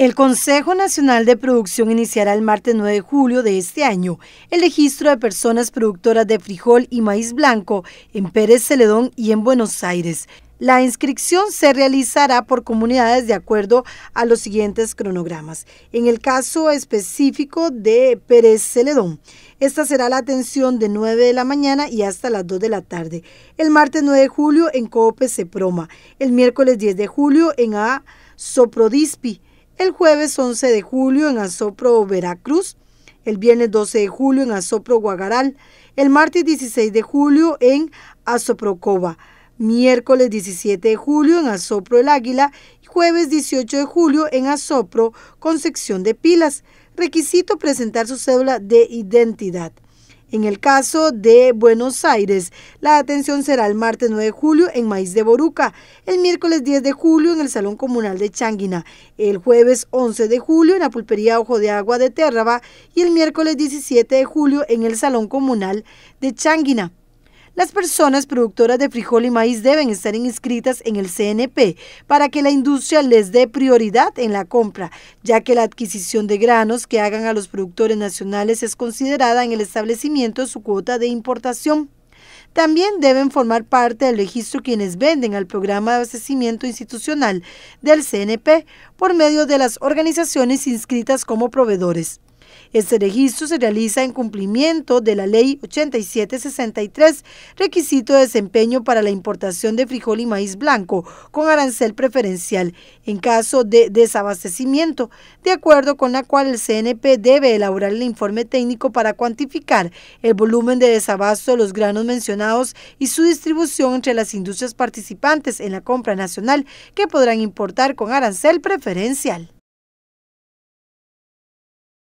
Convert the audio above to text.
El Consejo Nacional de Producción iniciará el martes 9 de julio de este año el registro de personas productoras de frijol y maíz blanco en Pérez Celedón y en Buenos Aires. La inscripción se realizará por comunidades de acuerdo a los siguientes cronogramas. En el caso específico de Pérez Celedón, esta será la atención de 9 de la mañana y hasta las 2 de la tarde. El martes 9 de julio en Coope Proma, El miércoles 10 de julio en A. Soprodispi el jueves 11 de julio en Azopro, Veracruz, el viernes 12 de julio en Azopro, Guagaral, el martes 16 de julio en Cova, miércoles 17 de julio en Azopro El Águila y jueves 18 de julio en Azopro Concepción de Pilas. Requisito presentar su cédula de identidad. En el caso de Buenos Aires, la atención será el martes 9 de julio en Maíz de Boruca, el miércoles 10 de julio en el Salón Comunal de Changuina, el jueves 11 de julio en la Pulpería Ojo de Agua de Térraba y el miércoles 17 de julio en el Salón Comunal de Changuina. Las personas productoras de frijol y maíz deben estar inscritas en el CNP para que la industria les dé prioridad en la compra, ya que la adquisición de granos que hagan a los productores nacionales es considerada en el establecimiento de su cuota de importación. También deben formar parte del registro quienes venden al programa de abastecimiento institucional del CNP por medio de las organizaciones inscritas como proveedores. Este registro se realiza en cumplimiento de la Ley 8763, requisito de desempeño para la importación de frijol y maíz blanco, con arancel preferencial, en caso de desabastecimiento, de acuerdo con la cual el CNP debe elaborar el informe técnico para cuantificar el volumen de desabasto de los granos mencionados y su distribución entre las industrias participantes en la compra nacional que podrán importar con arancel preferencial.